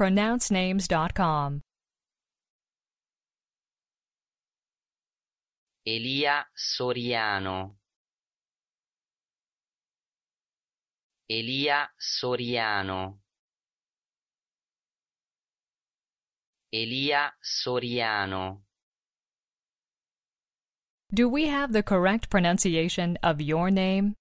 pronouncenames.com. Elia Soriano. Elia Soriano. Elia Soriano. Do we have the correct pronunciation of your name?